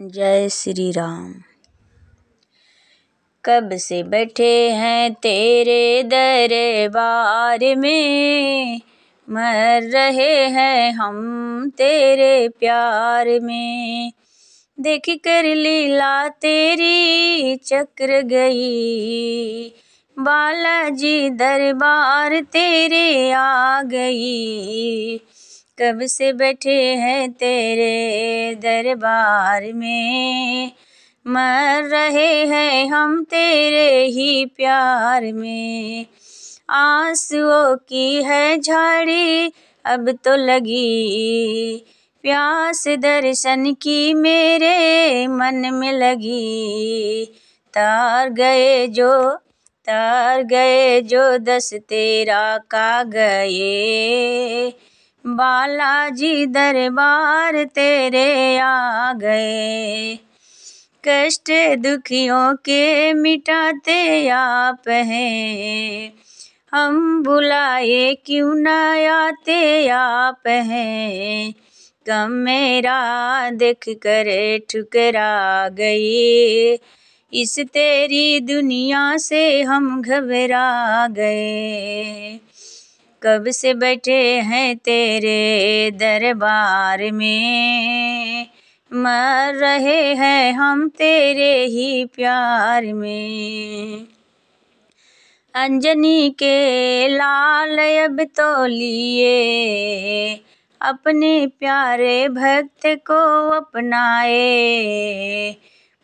जय श्री राम कब से बैठे हैं तेरे दरबार में मर रहे हैं हम तेरे प्यार में देख कर लीला तेरी चक्र गई बालाजी दरबार तेरे आ गई कब से बैठे हैं तेरे दरबार में मर रहे हैं हम तेरे ही प्यार में आंसुओं की है झाड़ी अब तो लगी प्यास दर्शन की मेरे मन में लगी तार गए जो तार गए जो दस तेरा का गए बालाजी दरबार तेरे आ गए कष्ट दुखियों के मिटाते आप हैं हम बुलाए क्यों न आते आप हैं कम मेरा देख कर ठुकरा गए इस तेरी दुनिया से हम घबरा गए कब से बैठे हैं तेरे दरबार में मर रहे हैं हम तेरे ही प्यार में अंजनी के लाल अब तो लिए अपने प्यारे भक्त को अपनाए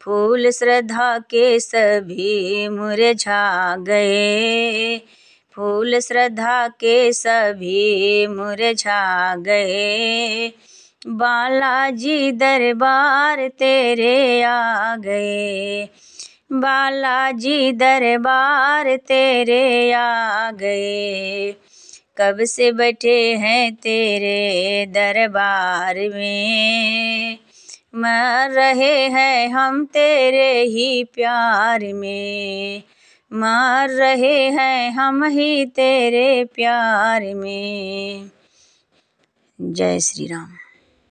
फूल श्रद्धा के सभी मुरझा गए फूल श्रद्धा के सभी मुरझा गए बालाजी दरबार तेरे आ गए बालाजी दरबार तेरे आ गए कब से बैठे हैं तेरे दरबार में मर रहे हैं हम तेरे ही प्यार में मार रहे हैं हम ही तेरे प्यार में जय श्री राम